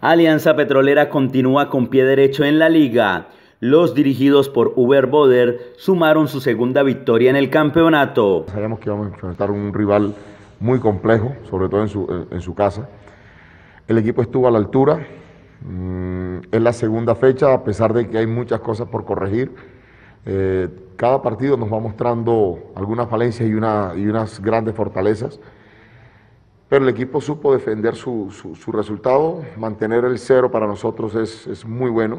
Alianza Petrolera continúa con pie derecho en la liga. Los dirigidos por Uber Boder sumaron su segunda victoria en el campeonato. Sabemos que vamos a enfrentar un rival muy complejo, sobre todo en su, casa. El equipo estuvo a la altura. Mm, es la segunda fecha, a pesar de que hay muchas cosas por corregir. Eh, cada partido nos va mostrando algunas falencias y, una, y unas grandes fortalezas pero el equipo supo defender su, su, resultado. Mantener el cero para nosotros es, es muy bueno.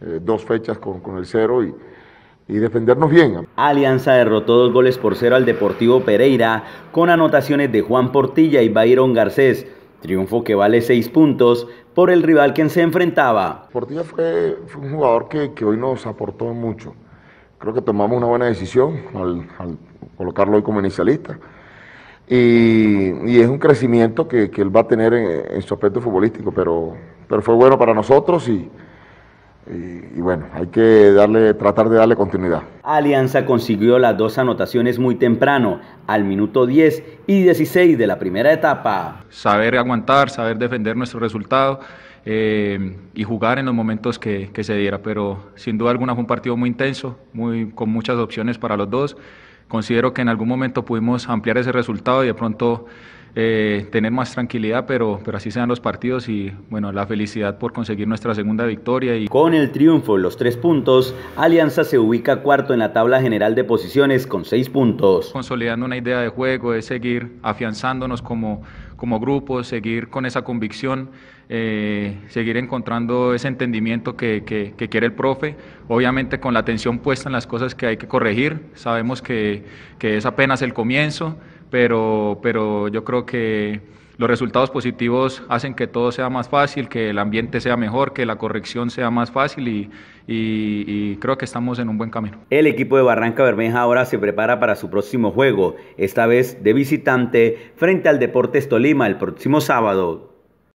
Eh, dos fechas con, el cero y, defendernos bien. Alianza derrotó dos goles por cero al Deportivo Pereira con anotaciones de Juan Portilla y Byron Garcés, triunfo que vale seis puntos por el rival quien se enfrentaba. Portilla fue, un jugador que, hoy nos aportó mucho. Creo que tomamos una buena decisión al colocarlo hoy como inicialista. Y, es un crecimiento que, que, él va a tener en, su aspecto futbolístico, pero, pero fue bueno para nosotros y, bueno, hay que darle, tratar de darle continuidad. Alianza consiguió las dos anotaciones muy temprano, al minuto 10 y 16 de la primera etapa. Saber aguantar, saber defender nuestro resultado. Eh, y jugar en los momentos que, que, se diera, pero sin duda alguna fue un partido muy intenso, muy, con muchas opciones para los dos. Considero que en algún momento pudimos ampliar ese resultado y de pronto eh, tener más tranquilidad, pero, pero así sean los partidos y bueno, la felicidad por conseguir nuestra segunda victoria. Y... Con el triunfo, los tres puntos, Alianza se ubica cuarto en la tabla general de posiciones con seis puntos. Consolidando una idea de juego, es seguir afianzándonos como, como grupo, seguir con esa convicción, eh, seguir encontrando ese entendimiento que, quiere el profe, obviamente con la atención puesta en las cosas que hay que corregir, sabemos que, que es apenas el comienzo, pero, pero yo creo que los resultados positivos hacen que todo sea más fácil, que el ambiente sea mejor, que la corrección sea más fácil y, y, creo que estamos en un buen camino. El equipo de Barranca Bermeja ahora se prepara para su próximo juego, esta vez de visitante frente al Deportes Tolima el próximo sábado